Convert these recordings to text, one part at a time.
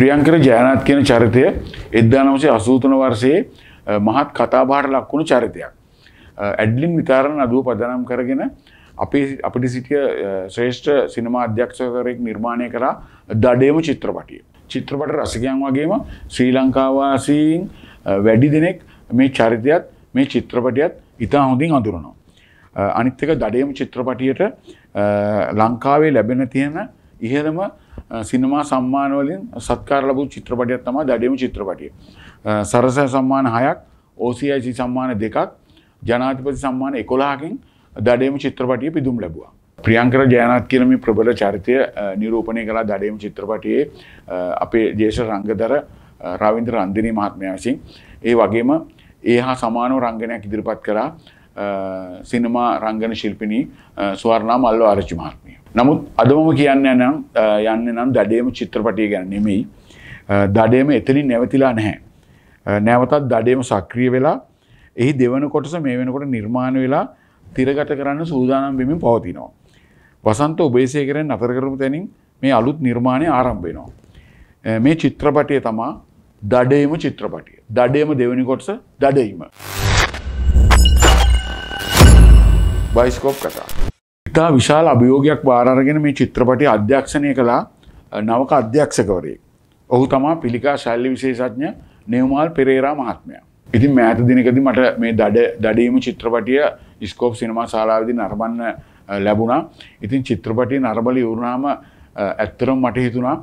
ප්‍රියංකර ජයනාත් කියන චරිතය එද්දානමසේ අසූතන වර්සයේ මහත් කතාබාට ලක්වුණු චරිතයක්. ඇඩ්ලින් විතාරණ අදුව පදනම් කරගෙන අපි අපිට සිටිය ශ්‍රේෂ්ඨ සිනමා අධ්‍යක්ෂකරෙක් නිර්මාණය කරා දඩේම චිත්‍රපටිය. චිත්‍රපට රසිකයන් වගේම ශ්‍රී ලංකාවාසීන් වැඩි දෙනෙක් මේ චරිතයත් මේ චිත්‍රපටියත් ඉතා හොඳින් අඳුරනවා. අනිත්තක දඩේම චිත්‍රපටියට ලංකාවේ ලැබෙන තියෙන ඉහළම සිනමා සම්මානවලින් සත්කාර ලබූ චිත්‍රපටයක් තමයි දඩයම චිත්‍රපටිය. සරසය සම්මාන 6ක්, OCIC සම්මාන 2ක්, ජනාධිපති සම්මාන 11කින් දඩයම චිත්‍රපටිය පිදුම් ලැබුවා. ප්‍රියංකර ජයනාත් කියන මේ ප්‍රබල චරිතය නිරූපණය කළ දඩයම චිත්‍රපටියේ අපේ දේශ රංගදර රවින්ද්‍ර රන්දිනී මහත්මයා විසින් ඒ වගේම ඒ හා සමානව රංගනයක් ඉදිරිපත් කරා සිනමා රංගන ශිල්පිනී ස්වර්ණා මල්ල ආරච්චි මහත්මිය නමුත් අදමම කියන්න නම් යන්න නම් දඩේම චිත්‍රපටිය ගැන නෙමෙයි. දඩේම එතනින් නැවතිලා නැහැ. නැවතත් දඩේම සක්‍රිය වෙලා එහි දෙවන කොටස මේ වෙනකොට නිර්මාණ වෙලා තිරගත කරන්න සූදානම් වෙමින් පවතිනවා. වසන්ත ඔබේසය කරෙන් අතර කරපු තැනින් මේ අලුත් නිර්මාණය ආරම්භ වෙනවා. මේ චිත්‍රපටය තමා දඩේම චිත්‍රපටිය. දඩේම දෙවනි කොටස දඩයිම. බයිස්කෝප් කතා ඉතා විශාල අභියෝගයක් භාරගෙන මේ චිත්‍රපටි අධ්‍යක්ෂණය කළා නවක අධ්‍යක්ෂකවරේ. ඔහු තමා පිළිකා ශල්ලි විශේෂඥ නෙවමාල් පෙරේරා මහත්මය. ඉතින් මෑත දිනකද මට මේ දඩ දඩීම චිත්‍රපටිය ස්කෝප් සිනමා ශලාවිදි නරබන්න ලැබුණා. ඉතින් චිත්‍රපටිය නරබල යුරුණාම ඇත්තරම් මට හිතුණා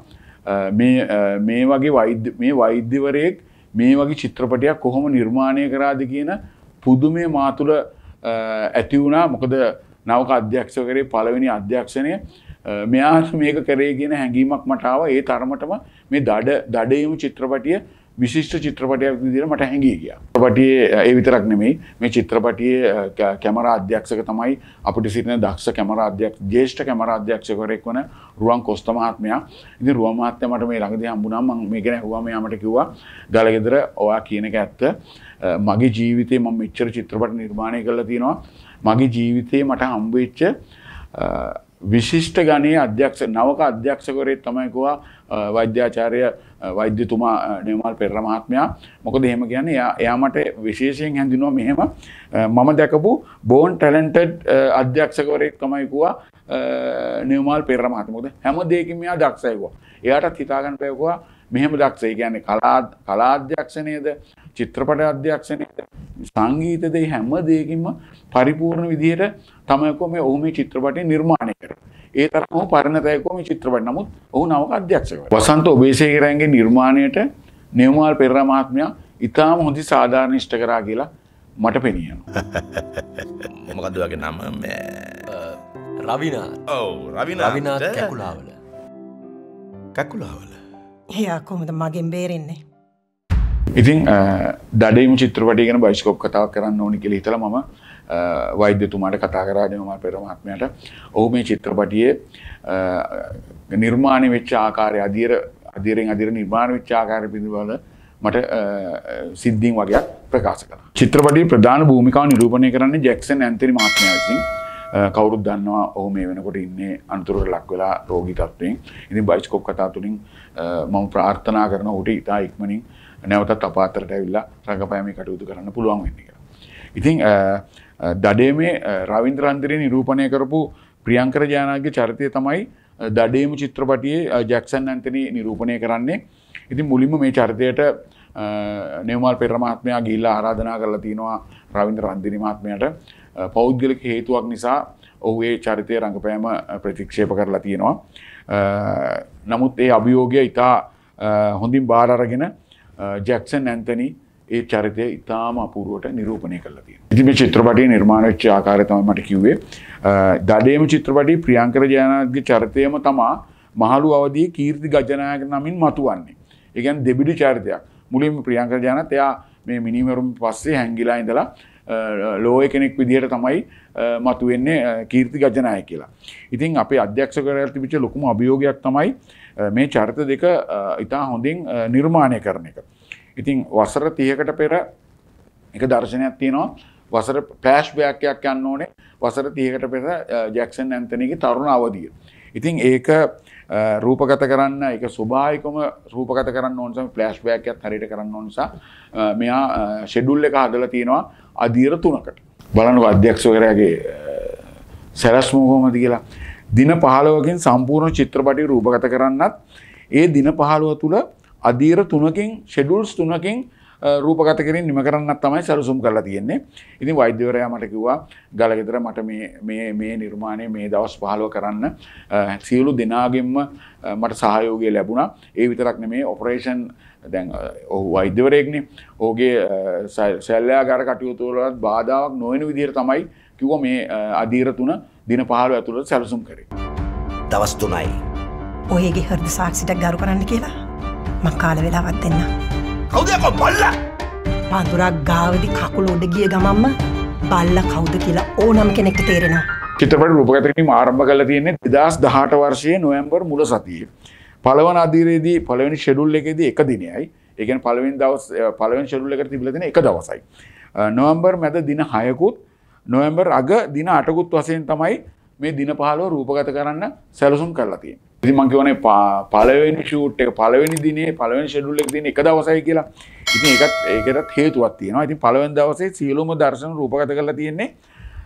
මේ වගේ මේ වෛද්‍යවරයෙක් මේ වගේ චිත්‍රපටයක් කොහොම නිර්මාණය කරාද කියන පුදුමය මාතුළ ඇති වුණා මොකද නවක අධ්‍යක්ෂකරේ පළවෙනි අධ්‍යක්ෂණය මෙයාට මේක කරේ ගෙන හැඟීමක් මටාව ඒ තරමටම මේ දඩ දඩයමු චිත්‍රපටිය විශිෂ්ට චිත්‍රපටයක් විදිර මට හැඟී ගිය. පටියේ ඒ විතරක් නෙමෙයි මේ චිත්‍රපටියේ කැමර අධ්‍යක්ෂක තමයි අපිට සිටින දක්ෂ කැමර අධ්‍යක්ෂ ජ්‍යෙෂ්ඨ කැමර අධ්‍යක්ෂකවරයෙක් වන රුවන් කොස්ත මහත්මයා. ඉතින් රුවන් මහත්මයා මට මේ ළඟදී හම්බුණා මම මේ ගැන හුවා මෙයාමට කිව්වා ගලගෙදර ඔයා කියන එක ඇත්ත. මගේ ජීවිතේ මම මෙච්චර චිත්‍රපට නිර්මාණය කරලා තියෙනවා. මගේ ජීවිතයේ මට හම්බවෙච්ච විශිෂ්ට ගණයේ අධ්‍යක්ෂ නවක අධ්‍යක්ෂකවරේ තමයිකවා වෛද්‍යාචාරය වෛද්‍යතුමා නිමල් පෙරර මහත්මයා මොකද එහෙම කියන්නේ එයා මට විශේෂයෙන් හැඳිනවා මෙහෙම මම දැකපු බෝන් ටැලන්ටඩ් අධ්‍යක්ෂකවරයෙක් තමයිකවා නිවමල් පෙරර මහත්මකොද හැම දෙයකින් මෙයා දක්ෂයකවා එයාටත් හිතාගන්න පැයකවා මෙහෙම දක්ෂේ කියන්නේ කලා කලාධ්‍යක්ෂණයද චිත්‍රපට අධ්‍යක්ෂණය සංගීත දෙය හැම දෙයකින්ම පරිපූර්ණ විදිහට තමයි කො මේ ඔහු මේ චිත්‍රපටය නිර්මාණය කරේ. ඒ තරම ඔහු පරිණතයකෝ මේ චිත්‍රපට නමුත් ඔහු නවක අධ්‍යක්ෂකවරයා. වසන්ත ඔබේසේකරයන්ගේ නිර්මාණයට නෙවුමාල් පෙරේරා මහත්මයා ඉතාම හොඳ සාධාරණ ඉෂ්ට කරා කියලා මට පෙනියනවා. මොකද්ද වගේ නම මේ රවිනාත්. ඔව් රවිනාත්. රවිනාත් කැකුලාවල. කැකුලාවල. එයා කොහොමද මගෙන් බේරෙන්නේ? ඉතින් දඩයිම චිත්‍රපටය ගැන බයිස්කෝප් කතාව කරන්න ඕනි කියලා හිතලා මම වෛද්‍යතුමාට කතා කරා නිවමල් පෙර මහත්මයාට ඔහු මේ චිත්‍රපටියේ නිර්මාණය වෙච්ච ආකාරය අධීර අධීරෙන් අධීර නිර්මාණ වෙච්ච ආකාරය පිළිබඳව මට සිද්ධීන් වගේයක් ප්‍රකාශ කළා. චිත්‍රපටයේ ප්‍රධාන භූමිකාව නිරූපණය කරන්නේ ජැක්සන් ඇන්තනි මහත්මයා විසින්. කවුරුත් දන්නවා ඔහු මේ වෙනකොට ඉන්නේ අනතුරට ලක් වෙලා රෝගී තත්ත්වයෙන්. ඉතින් බයිස්කෝප් කතා තුලින් මම ප්‍රාර්ථනා කරන ඔහුට ඉතා ඉක්මනින් නැවතත් අප අතරට ඇවිල්ලා රඟපෑමේ කටයුතු කරන්න පුළුවන් වෙන්න කියලා. ඉතින් දඩේ මේ රවින්ද්‍රන්දරය නිරූපණය කරපු ප්‍රියංකර ජානාගේ චරිතය තමයි දඩේම චිත්‍රපටියේ ජැක්සන් ඇන්තන නිරූපණය කරන්නේ. ඉතින් මුලින්ම මේ චරිතයට නෙවමල් පෙරමාත්මයා ගිල්ලා ආරාධනා කරලා තියෙනවා රවින්ද්‍ර රන්දිනිමාත්මයට පෞද්ගලික හේතුවක් නිසා ඔහු ඒ චරිතය රඟපෑම ප්‍රතික්ෂේප කරලා තියෙනවා. නමුත් ඒ අභියෝගය ඉතා හොඳින් බාර අරගෙන ජැක්සන් ඇන්තනි ඒ චරිතය ඉතාම අපූරුවට නිරූපණය කල තිය. ඉතිම චිත්‍රපටය නිර්මාණච්ච ආකාරතම මට කිව්වේ. දඩේම චිත්‍රපටි ප්‍රියංකර ජයනාගේ චරිතයම තමා මහලු අවදී කීර්ති ගජනායක නමින් මතුවන්නේ. එකන් දෙබිඩි චරිතයක් මුලින් ප්‍රියංකර ජානත් එයා මේ මිනිවරුම් පස්සේ හැංගිලා ඉඳලා ලෝය කෙනෙක් විදිහට තමයි මතුවෙන්නේ කීර්ති ගජනාය කියලා. ඉතින් අපේ අධ්‍යක්ෂ කර ඇතිවිච ලොකුම අභියෝගයක් තමයි මේ චරිත දෙක ඉතා හොඳින් නිර්මාණය කරන එක. ඉතින් වසර තියකට පෙර එක දර්ශනයක් තියෙනවා වසර ප්ලෑෂ් බයක්යක් යන්න ඕනේ වසර තියකට පෙර ජැක්සන් ඇන්තනගේ තරුණ අවදිය. ඉතින් ඒක රූපගත කරන්න එක ස්වභායිකම රූපගත කරන්න ඕන්සම ෆ්ලෑස්් බෑකයක් හරිට කරන්න ඕනිසා මෙයා ෂෙඩුල් එක හදල තියෙනවා අධීර තුනකට බලනු අධ්‍යක්ෂකරයාගේ සැලස්මූහොමති කියලා දින පහලවකින් සම්පූර්ණ චිත්‍රපටි රූපගත කරන්නත් ඒ දින පහළුව තුළ අධීර තුනකින් ෂෙඩුල්ස් තුනකින් රූපගත කරින් නිම කරන්න තමයි සැරසුම් කරලා තියෙන්නේ ඉතින් වෛද්‍යවරයා මට කිව්වා ගලගෙදර මට මේ නිර්මාණය මේ දවස් පහලව කරන්න සියලු දෙනාගෙන්ම මට සහයෝගය ලැබුණා ඒ විතරක් නෙමේ ඔපරේෂන් දැන් ඔහු වෛද්‍යවරයෙක්නේ ඕගේ සැල්ලයාගාර කටයුතුවලත් බාධාවක් නොවෙන විදිර තමයි කිව මේ අධීර තුන දින පහළ ඇතුළට සැලසුම් කරේ. දවස් තුනයි. ඔයගේ හරද සාක්සිටක් ගරු කරන්න කියලා මං කාල වෙලාවත් දෙන්න. කවුද යකෝ බල්ලා? පඳුරක් ගාවදි කකුල උඩ ගිය ගමන්ම බල්ලා කවුද කියලා ඕනම කෙනෙක්ට තේරෙනවා. චිත්‍රපට රූපගත කිරීම ආරම්භ කළා තියෙන්නේ 2018 වර්ෂයේ නොවැම්බර් මුල සතියේ. පළවන අදියරේදී පළවෙනි ෂෙඩියුල් එකේදී එක දිනයයි. ඒ කියන්නේ පළවෙනි දවස් පළවෙනි ෂෙඩියුල් එකට තිබිලා තියෙන එක දවසයි. නොවැම්බර් මැද දින 6කුත් නොවැම්බර් අග දින 8කුත් වශයෙන් තමයි මේ දින 15 රූපගත කරන්න සැලසුම් කරලා තියෙන්නේ. ඉති මංකිවනේ පලවෙනි ෂූට් එක පලවෙනි දිනේ පලවෙනි ෂෙඩුල්ලෙක් දින එක දවසයි කියලා ඉතින් එකත් ඒකටත් හේතුවත් තියෙනවා ඉතින් පලවෙන් දවසේ සියලුම දර්ශන රූපගත කරලා තියෙන්නේ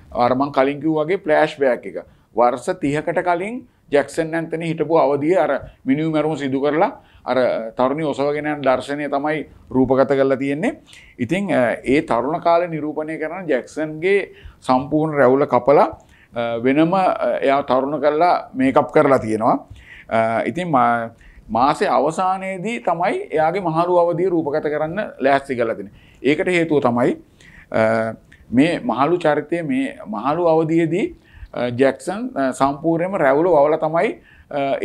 අරමං කලින්කිව් වගේ ප්ලෑෂ් බෑක් එක වර්ස තිහකට කලින් ජැක්සන් ඇන්තන හිටපු අවදිය අර මිනිව මැරුම සිදු කරලා අර තරුණි ඔසවගෙනයන් දර්ශනය තමයි රූපගත කරලා තියෙන්නේ ඉතිං ඒ තරුණ කාල නිරූපණය කරන ජැක්සන්ගේ සම්පූර්ණ රැවුල කපලා වෙනම එයා තරුණ කරලා මේකප් කරලා තියෙනවා ඉතින් මාසේ අවසානයේදී තමයි එයාගේ මහරු අවදී රූපගත කරන්න ලෑස්ති කරලා තින. ඒකට හේතුව තමයි මේ මහලු චරිතය මේ මහලු අවදියේදී ජැක්සන් සම්පූර්යම රැවුල වවල තමයි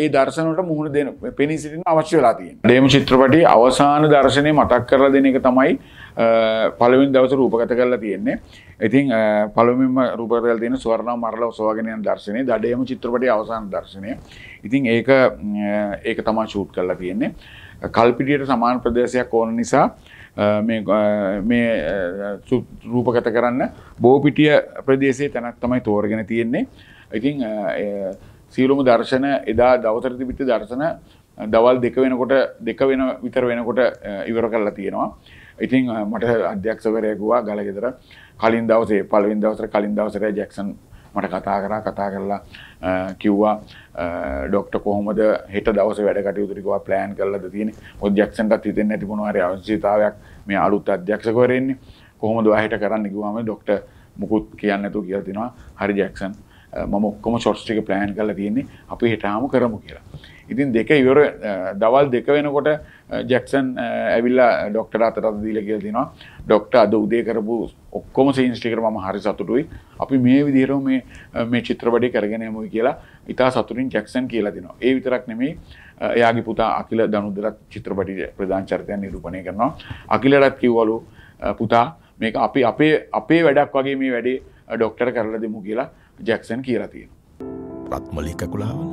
ඒ දර්ශනට මුහුණ දෙන පෙනී සිටින අවශ්‍ය වෙලා තියෙන. ඩේම චිත්‍රපටි අවසාන දර්ශනය මතක් කරලා දෙන එක තමයි පළවෙන් දවස රූපගත කරලා තියෙන්නේ. ඉතින් පළවෙනිම රූපගත කරලා තියෙන ස්වර්ණ මරල ඔසවාගෙන යන දර්ශනය, දඩේම චිත්‍රපටයේ අවසාන දර්ශනය. ඉතින් ඒක ඒක තමයි ෂූට් කරලා තියෙන්නේ. කල්පිටියට සමාන ප්‍රදේශයක් ඕන නිසා මේ රූපගත කරන්න බෝපිටිය ප්‍රදේශයේ තැනක් තමයි තෝරගෙන තියෙන්නේ. ඉතින් සියලුම දර්ශන එදා දවතර තිබිච්ච දර්ශන දවල් දෙක වෙනකොට දෙක වෙන විතර වෙනකොට ඉවර කරලා තියෙනවා. ඉතින් මට අධ්‍යක්ෂවරයකුවා ගලගෙදර කලින් දවසේ පලවින් දවසර කලින් දවසරය ජැක්සන් මට කතා කරා කතා කරලා කිව්වා ඩොක්ට කොහොමද හෙට දවස වැඩ කටයුතුරකවා ප්ලෑන් කරලද තියෙන ොද්‍යක්ෂන්ටත් හිතෙන් ඇතිබුණවාරය අවශ්‍යතාවයක් මේ අලුත් අධ්‍යක්ෂකවරෙන්නේ කොහොමද හෙට කරන්න කිවවාම ඩොක්ට මුකුත් කියන්නතු කියතිනවා හරි ජැක්සන් මම ඔක්කොම ෂොස්ටික ප්ලෑන් කල තියන්නේ අපි හිටහාම කරමු කියලා. ඉතින් දෙක ඉවර දවල් දෙක වෙනකොට ජැක්සන් ඇවිල්ලා ඩොක්ටර අතරත් දීල කියල තිනවා ඩොක්ට අද උදේ කරපු ඔක්කොම සේන්ස්ටිකර ම හරි සතුටුයි අපි මේ විදිරෝ මේ චිත්‍රපටි කරගෙනයමුයි කියලා ඉතා සතුරින් ජැක්සන් කියලා තිනවා ඒ විතරක් නෙමේ එයාගේ පුතා අකිල දනුදරත් චිත්‍රපටි ප්‍රධාන චරිතයන් නිරූපණය කරනවා අකිලටත් කිව්වලු පුතා මේක අපි අපේ අපේ වැඩක් වගේ මේ වැඩේ ඩොක්ටර කරල දෙමු කියලා ජැක්සන් කියලා තියෙන. රත්මලික කුලාවල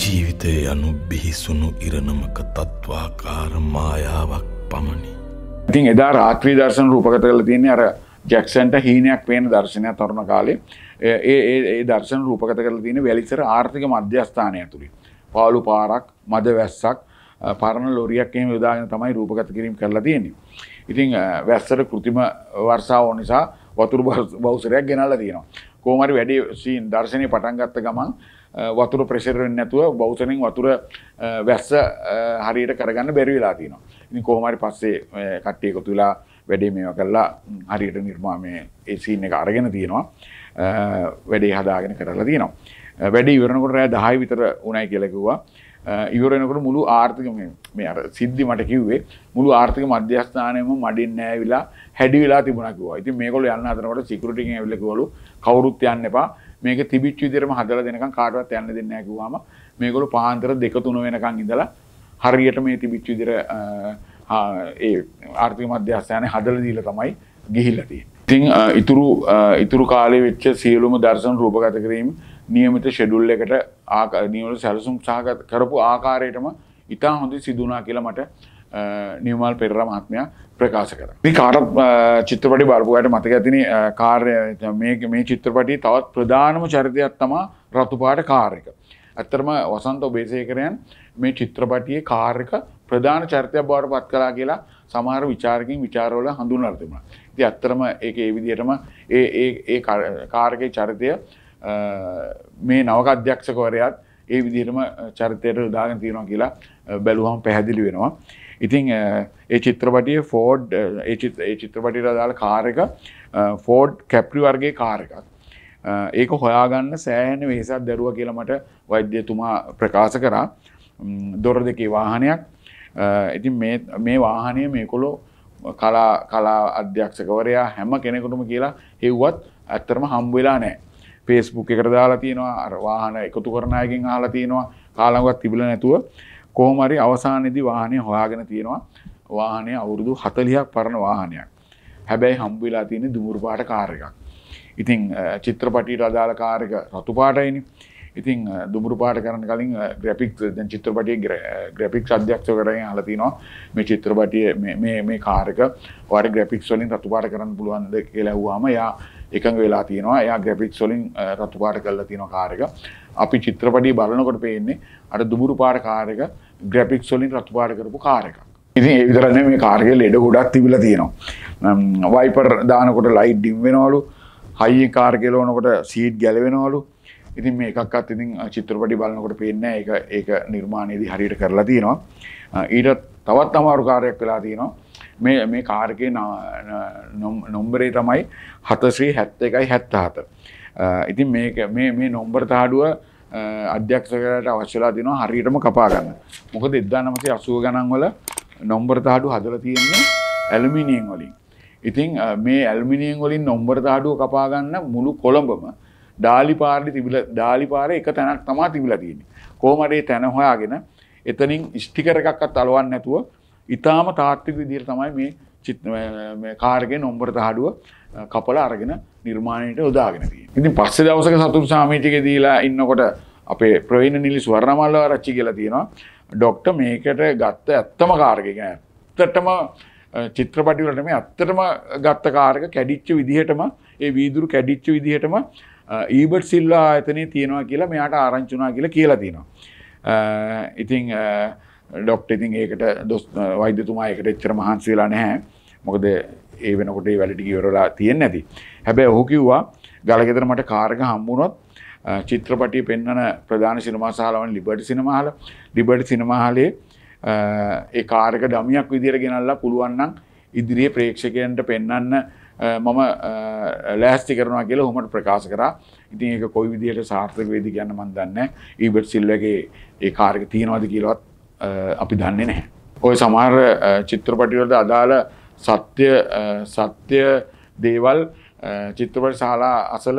ජීවිතය යනු බිහිසුණු ඉරණමක තත්වාකාර මායාවක් පමණි. ඉතින් එදා රාත්‍රී දර්ශන රූපගත කළ තියන්නේ අර ජැක්සන්ට හීනයක් වේන දර්ශනය තරුණ කාලේ ඒ දර්ශන රූපකත කර තින වැලිසර ආර්ථික මධ්‍යස්ථානය තුළි. පාලු පාරක් මද වැස්සක් පරණ ලොරියක් එම යොදාගෙන තමයි රූපගත කිරීම කරලා තියෙන්නේ. ඉතිං වැස්සර කෘතිම වර්සාාව නිසා වතුර බෞසරයක් ගෙනල්ල තියෙනවා. කෝමරි වැඩි සීන් දර්ශනය පටන්ගත්ත ගමන් වතුර ප්‍රෙසරෙන් නැතුව බෞතනින් වතුර වැස්ස හරියට කරගන්න බැරිවෙලා තියෙනවා. ඉතින් කොහොමරි පස්සේ කට්ටියකොතුලා වැඩේ මේවා කල්ලා හරියට නිර්මාමය ඒසින් එක අරගෙන තියෙනවා වැඩේ හදාගෙන කරලා තියෙනවා වැඩ ඉවරනකොට රෑ දහයි විතර උනයි කියලකිවා ඉවරෙනකට මුළු ආර්ථික මේ අර සිද්ධි මට කිව්වේ මුළු ආර්ථික මධ්‍යස්ථානයම මඩින් නෑවිලා හැඩි වෙලා තිබුණකිවා ඉතින් මේකොල යන්න අතරට සිකරටික ඇවිලකවලු කවුරුත් යන්න එපා මේක තිබිච්ච විදිරම හදලා දෙනකම් කාටවත් යන්න දෙන්නේ නැහැ කිව්වම මේගොල්ලෝ පාන්දර දෙක තුන වෙනකන් ඉඳලා හරියට මේ තිබිච්ච විදිර ඒ ආර්ථික මධ්‍යස්ථානය හදල දීල තමයි ගිහිල්ලදී. ඉතිං ඉතුරු ඉතුරු කාලේ වෙච්ච සියලුම දර්ශන රූපගත කිරීම නියමිත ෂෙඩුල් එකට නියවල සැලසුම් සහගත කරපු ආකාරයටම ඉතා හොඳ සිදුනා කියලා මට නිවමල් පෙරර මහත්මයා ප්‍රකාශ කර. මේ කාටත් චිත්‍රපටි බර්පුයට මතක ඇතින කාර්ය මේ චිත්‍රපටි තවත් ප්‍රධානම චරිතයක් තමා රතුපාට කාර්යක. ඇත්තරම වසන්ත ඔබේසේකරයන් මේ චිත්‍රපටියේ කාර්යක ප්‍රධාන චරිතයක් බවට පත් කලා කියලා සමහර විචාරකින් විචාරවල හඳුන්වලා තිබුණා. ඉතින් ඇත්තටම ඒක ඒ විදිහටම ඒ ඒ ඒ කාර්කේ චරිතය මේ නවක අධ්‍යක්ෂකවරයාත් ඒ විදිහටම චරිතයට යොදාගෙන තියෙනවා කියලා බැලුවම පැහැදිලි වෙනවා. ඉතින් ඒ චිත්‍රපටියේ ෆෝඩ් ඒ චිත්‍රපටියට අදාළ කාර් එක ෆෝඩ් කැප්රි වර්ගයේ කාර් එකක්. ඒක හොයාගන්න සෑහෙන වෙහෙසක් දරුවා කියලා මට වෛද්‍යතුමා ප්‍රකාශ කරා. දොර දෙකේ වාහනයක් ඉතින් මේ වාහනය මේකොලෝ කලා කලා අධ්‍යක්ෂකවරයා හැම කෙනෙකුටම කියලා හෙව්වත් ඇත්තරම හම්බවෙලා නෑ පේස්බුක් එකට දාලා තියෙනවා අරවාහන එකතු කරණයගෙන් ආලා තියෙනවා කාලඟවත් තිබිල නැතුව කෝමරි අවසානදි වාහනය හොයාගෙන තියෙනවා වාහනය අවුරුදු හතලියක් පරණ වාහනයක් හැබැයි හම්බවෙලා තියෙන දුමුරු පාට කාරකක් ඉතිං චිත්‍රපටීට අදාළ කාරක රතුපාටයිනි ඉතින් දුමුරු පාට කරන කලින් ග්‍රපික් චිත්‍රපටිය ග්‍රපික් අධ්‍යක්ෂ කරය හලතිනවා මේ චිත්‍රපටිය මේ කාරක වර ග්‍රපික්ස් වලින් රතුපාට කරන්න පුළුවන්ද කියලැව්වාම යා එකඟ වෙලා තියෙනවා යා ග්‍රපික්ස් වලින් රතුපාට කල්ල තියෙන කාරක අපි චිත්‍රපටි බලනකොට පේන්නේ අට දුමුරු පාට කාරක ග්‍රපික්ස් වලින් රතුපාට කරපු කාරක ඉති විතරන්න මේ කාර්ගය ලෙඩ ගොඩක් තිබිල තියෙනවා වයිපර් දානකොට ලයිට් ඩිම් වෙනවලු හයිය කාර්ගෙලෝනකොට සීට් ගැලවෙනවලු ඉතින් මේ එකක්ත් ඉතින් චිත්‍රපටි බලනකොට පේන්නේ ඒක ඒක නිර්මාණයේදී හරියට කරලා තියෙනවා ඊට තවත් අමාරු කාර්යයක් වෙලා තියෙනවා මේ මේ කාර්කේ නොම්බරේ තමයි හතශ්‍රී හැත්ත එකයි හැත්ත හත ඉතින් මේ මේ නොම්බර තාඩුව අධ්‍යක්ෂකරට අවශ්‍යලා තිනවා හරියටම කපා ගන්න මොකද එදදානමසේ අසුව ගණන් වල නොම්බර තාඩු හදලා තියෙන්නේ ඇලුමිනියෙන් වලින් ඉතින් මේ ඇල්මිනියෙන් වලින් නොම්බර තාඩුව කපාගන්න මුළු කොළඹම ඩාලිපාරි තිබිල ඩාලිපාර එක තැනක් තමා තිබිලා තියෙන්නේ කෝමටේ තැන හොයාගෙන එතනින් ස්ටිකර එකක්ත් අලුවන් නැතුව ඉතාම තාත්තික විදිර තමයි මේ චිත්ම කාර්ගෙන් ඔම්බර තහඩුව කපල අරගෙන නිර්මාණයට යොදාගෙන තිය. ඉතින් පස්සේ දවසක සතුන් සාමීටික දීලා ඉන්නකොට අපේ ප්‍රවීණ නිලි ස්වර්ණමල්ලව රච්චි කියලා තියෙනවා ඩොක්ට මේකට ගත්ත ඇත්තම කාර්ගගෙන ඇත්තටම චිත්‍රපටිවලට මේ ඇත්තටම ගත්ත කාරක කැඩිච්ච විදිහටම ඒ වීදුරු කැඩිච්ච විදිහටම ඊබට් සිල්ලා ආයතනය තියෙනවා කියලා මෙයාට ආරංචුනා කියලා කියලා තියෙනවා ඉතිං ඩොක්ට ඉතින් ඒකට දොස් වෛද්‍යතුමා එකට එච්චර මහන්සේලා නැහැ මොකද ඒ වෙනකොට වැලටි ගවරලා තියෙන් ඇති හැබැ ඔහු කිව්වා ගලගෙතර මට කාරග හම්බුණොත් චිත්‍රපටිය පෙන්වන ප්‍රධාන සිනමාසාහලවන් ලිබට සිනමහල ලිබට සිනමහලේ ඒ කාරක ඩමියක් විදිර ගෙනල්ලා පුළුවන්නම් ඉදිරියේ ප්‍රේක්ෂකයන්ට පෙන්වන්න මම ලෑස්ති කරනවා කියලා හොමට ප්‍රකාශ කරා ඉතින් ඒක කොයි විදිහට සාර්ථක වේද කියන්න මම දන්නේ ඊබට් සිල්වගේ ඒ කාර්යක තියනවාද කියලාවත් අපි දන්නේ නැහැ. ওই සමහර චිත්‍රපටිවලට අදාළ සත්‍ය සත්‍ය දේවල් චිත්‍රපට ශාලා අසල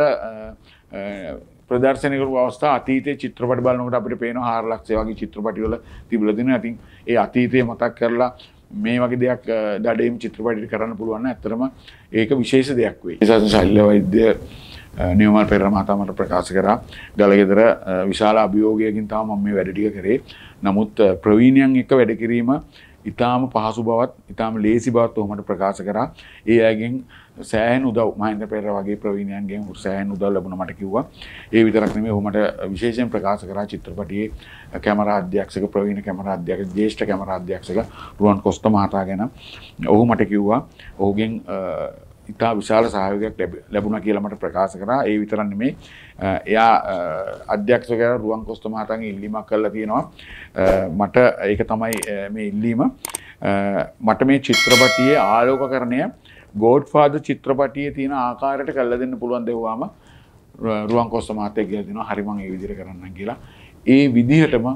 ප්‍රදර්ශනය කරපු අවස්ථා අතීතයේ චිත්‍රපට බලනකොට අපිට පේනවා 4 ලක්ෂය වගේ චිත්‍රපටිවල තිබිලා දෙනවා. ඉතින් ඒ අතීතය මතක් කරලා මේ වගේ දෙයක් දඩයම් චිත්‍රපටිට කරන්න පුළුවන්න ඇතරම ඒක විශේෂ දෙයක් වේ. නිසාස ශල්ල වෛද්‍ය නියමල් පෙරමහතාමට ප්‍රකාශ කරා ගලගෙදර විශාල අභියෝගයකින් තාම මම මේ වැඩටිය කරේ. නමුත් ප්‍රවීණයන් එක්ක වැඩ කිරීම ඉතාම පහසු බවත් ඉතාම ලේසි බවත් ඔහොමට ප්‍රකාශ කරා. ඒ අයගෙන් සෑහන උදව් මහින්ද පෙරේරා වගේ ප්‍රවීණයන්ගෙන් සෑහන උදව් ලැබුණා මට කිව්වා. ඒ විතරක් නෙමෙයි ඔහු මට විශේෂයෙන් ප්‍රකාශ කරා චිත්‍රපටයේ කැමරා අධ්‍යක්ෂක ප්‍රවීණ කැමරා අධ්‍යක්ෂක ජ්‍යෙෂ්ඨ කැමරා අධ්‍යක්ෂක රුවන් කොස්ත මහතා ගැන ඔහු මට කිව්වා ඔහුගෙන් ඉතා විශාල සහයෝගයක් ලැබුණා කියලා මට ප්‍රකාශ කරා. ඒ විතරක් නෙමෙයි එයා අධ්‍යක්ෂකයා රුවන් කොස්ත මහතාගේ ඉල්ලීමක් කළා තියෙනවා. මට ඒක තමයි මේ ඉල්ලීම. මට මේ චිත්‍රපටියේ ආලෝකකරණය ගෝඩ් ෆාද චිත්‍රපටිය තියෙන ආකාරයට කල්ල දෙන්න පුළුවන් දෙවවාම රුවන් කොස්ස මාතය කියල දෙෙන හරිමං ඒ විදිර කරන්න කියලා. ඒ විදිහටම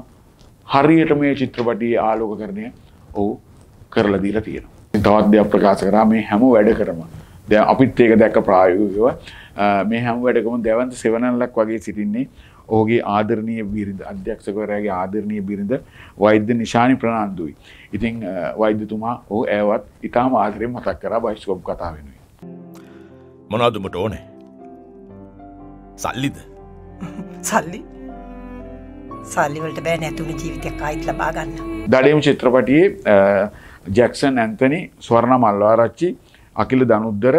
හරියට මේ චිත්‍රපටිය ආලෝක කරණය ඔහු කරලා දීලා තියෙන. තවත්දයක් ප්‍රකාශ කරා මේ හැම වැඩ කරම. ද අපිත් ඒක දැක්ක ප්‍රායෝගව මේ හැම වැඩකම දැවන්ත සෙවනල්ලක් වගේ සිටින්නේ ඔහුගේ ආදරණය බිරිඳ අධ්‍යක්ෂකවරයාගේ ආදරණය බිරිඳ වෛද්‍ය නිශානි ප්‍රනාන්දුයි. ඉතිං වෛද්‍යතුමා ඕ ඇවත් ඉතා ආදරය මතක් කර බයිස්කොප් කතා වෙනුයි. මොනාදුමට ඕනේ. සල්ලිද සල්ලි සල්ලිවලට බෑ නැතුම ජීවිතයක් අයිත් ලබා ගන්න. දඩයම් චිත්‍රපටියේ ජැක්සන් ඇන්තනි ස්වර්ණ මල්වාරච්චි අකිල දනුද්දර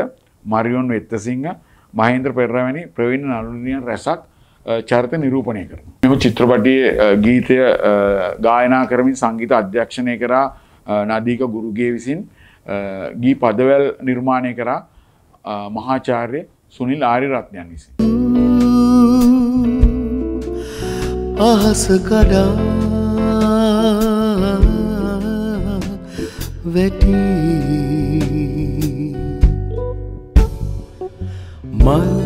මරියොන් වෙත්තසිංහ මහින්ද්‍ර පෙරවැනි ප්‍රවීණ නලුනියන් රැසක් චරිත නිරූපණය කරන. මෙම චිත්‍රපටියේ ගීතය ගායනා කරමින් සංගීත අධ්‍යක්ෂණය කරා නදීක ගුරුගේ විසින් ගී පදවැල් නිර්මාණය කරා මහාචාර්ය සුනිල් ආරිරත්නයන් විසින්. අහස කඩා වැටී මල්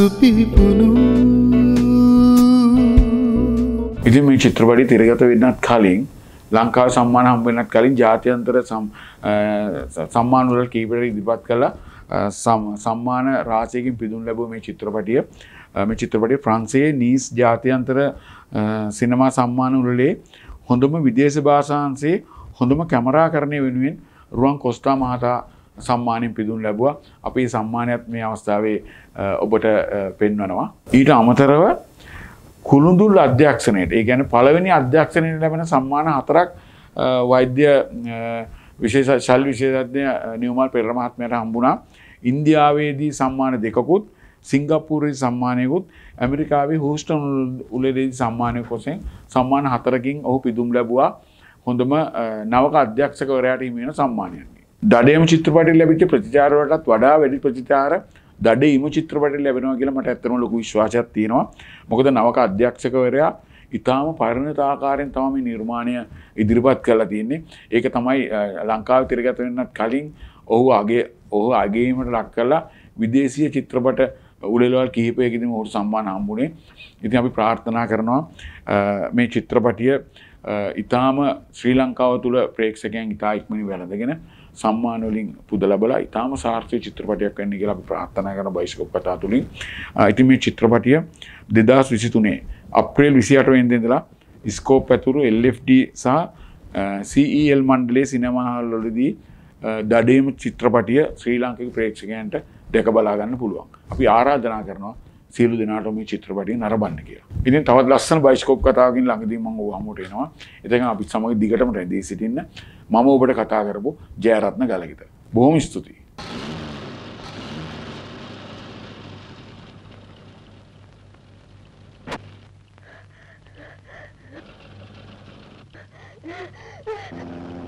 සුපිපුුණු ඉතින් මේ චිත්‍රපටි තිරගත වෙන්නත් කලින් ලංකාව සම්මාන හම්බෙනත් කලින් ජාත්‍යන්තර සම්මානවල කීපට ඉදිරිපත් කළා සම්මාන රාශයකින් පිදුම් ලැබූ මේ චිත්‍රපටිය මේ චිත්‍රපටි ෆ්‍රන්සේ නීස් ජාත්‍යන්තර සිනමා සම්මාන උරලේ හොඳම විදේශ භාෂාන්සේ හොඳම කැමරාකරණය වෙනුවෙන් රුවන් කොස්ටා මහතා සම්මානයෙන් පිදුම් ලැබුවා අපි සම්මානයත් මේ අවස්ථාවේ ඔබට පෙන්වනවා. ඊට අමතරව කුළුඳුල් අධ්‍යක්ෂණයට ඒ ගැන පළවෙනි අධ්‍යක්ෂණයට ලැබෙන සම්මාන හතරක් වෛද්‍ය විශේෂ ශල් විශේෂඥය නියමල් පෙරමහත්මයට හම්බුණා. ඉන්දියාවේදී සම්මාන දෙකකුත් සිංගපූරයේ සම්මානයකුත් ඇමරිකාවේ හූස්ටන් උලෙදේදී සම්මානයක් වශයෙන් සම්මාන හතරකින් ඔහු පිදුම් ලැබුවා. හොඳම නවක අධ්‍යක්ෂකවරයාට හිමි වෙන සම්මානයක්. දඩයම චිත්‍රපට ලැබිට ප්‍රතිචාරවටත් වඩා වැඩි ප්‍රතිචාර දඩේම චිත්‍රපට ලැබෙනවා කියලා මට ඇත්තම ලොකු විශ්වාසයක් තියෙනවා මොකද නවක අධ්‍යක්ෂකවරයා ඉතාම පරිණත ආකාරයෙන් තම මේ නිර්මාණය ඉදිරිපත් කරලා තියෙන්නේ ඒක තමයි ලංකාව තිරගත වෙන්නත් කලින් ඔහු අගේ ඔහු අගේීමට ලක් කරලා විදේශීය චිත්‍රපට උඩෙලවල් කිහිපයකිදීම ඔහුට සම්මාන හම්බුනේ ඉතින් අපි ප්‍රාර්ථනා කරනවා මේ චිත්‍රපටිය ඉතාම ශ්‍රී ලංකාව තුළ ප්‍රේක්ෂකයන් ඉතා ඉක්මනි වැළඳගෙන සම්මාන වලින් පුද ලැබලා ඉතාම සාර්ථක චිත්‍රපටයක් වෙන්න කියලා අපි ප්‍රාර්ථනා කරන බයිස්කෝප් කතා තුලින් ඉතින් මේ චිත්‍රපටිය 2023 අප්‍රේල් 28 වෙනිදා ඉඳලා ස්කෝප් ඇතුළු LFD සහ CEL මණ්ඩලයේ සිනමාවලදී දඩේම චිත්‍රපටිය ශ්‍රී ලාංකික ප්‍රේක්ෂකයන්ට දැක බලා ගන්න පුළුවන්. අපි ආරාධනා කරනවා සියලු දෙනාටම චිත්‍රපටය නරබන්න කිය ඉතින් තවත් ලස්සන බයිස්කෝප් කතාවකින් ළඟදීම ඔ හමුටේනවා එතක අපිත් සමඟ දිගටම රැදී සිටින්න මම ඔබට කතා කරපු ජයරත්න ගලගිත බොහොම ස්තුතියි Thank you.